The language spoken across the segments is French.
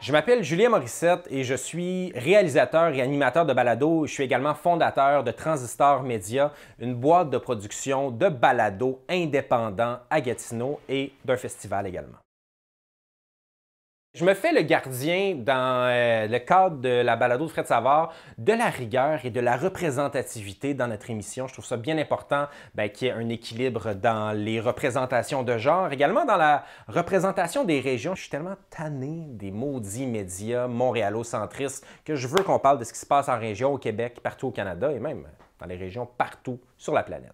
Je m'appelle Julien Morissette et je suis réalisateur et animateur de balado. Je suis également fondateur de Transistor Media, une boîte de production de balado indépendant à Gatineau et d'un festival également. Je me fais le gardien dans euh, le cadre de la balado de Fred Savard de la rigueur et de la représentativité dans notre émission. Je trouve ça bien important ben, qu'il y ait un équilibre dans les représentations de genre, également dans la représentation des régions. Je suis tellement tanné des maudits médias montréalocentristes que je veux qu'on parle de ce qui se passe en région, au Québec, partout au Canada et même dans les régions partout sur la planète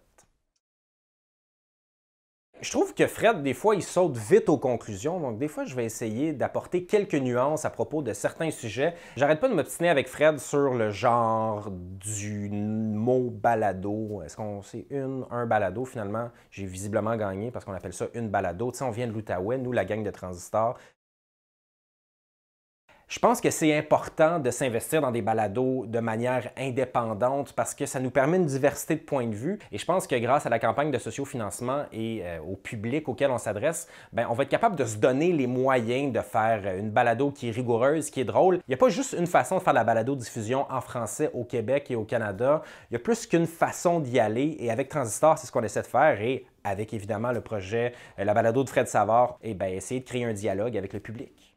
je trouve que Fred, des fois, il saute vite aux conclusions. Donc, des fois, je vais essayer d'apporter quelques nuances à propos de certains sujets. J'arrête pas de m'obstiner avec Fred sur le genre du mot balado. Est-ce qu'on sait une, un balado finalement? J'ai visiblement gagné parce qu'on appelle ça une balado. Tu on vient de l'Outaouais, nous, la gang de transistors. Je pense que c'est important de s'investir dans des balados de manière indépendante parce que ça nous permet une diversité de points de vue. Et je pense que grâce à la campagne de sociofinancement et euh, au public auquel on s'adresse, ben, on va être capable de se donner les moyens de faire euh, une balado qui est rigoureuse, qui est drôle. Il n'y a pas juste une façon de faire la balado-diffusion en français au Québec et au Canada. Il y a plus qu'une façon d'y aller. Et avec Transistor, c'est ce qu'on essaie de faire. Et avec évidemment le projet euh, La balado de Fred Savard, et eh ben, essayer de créer un dialogue avec le public.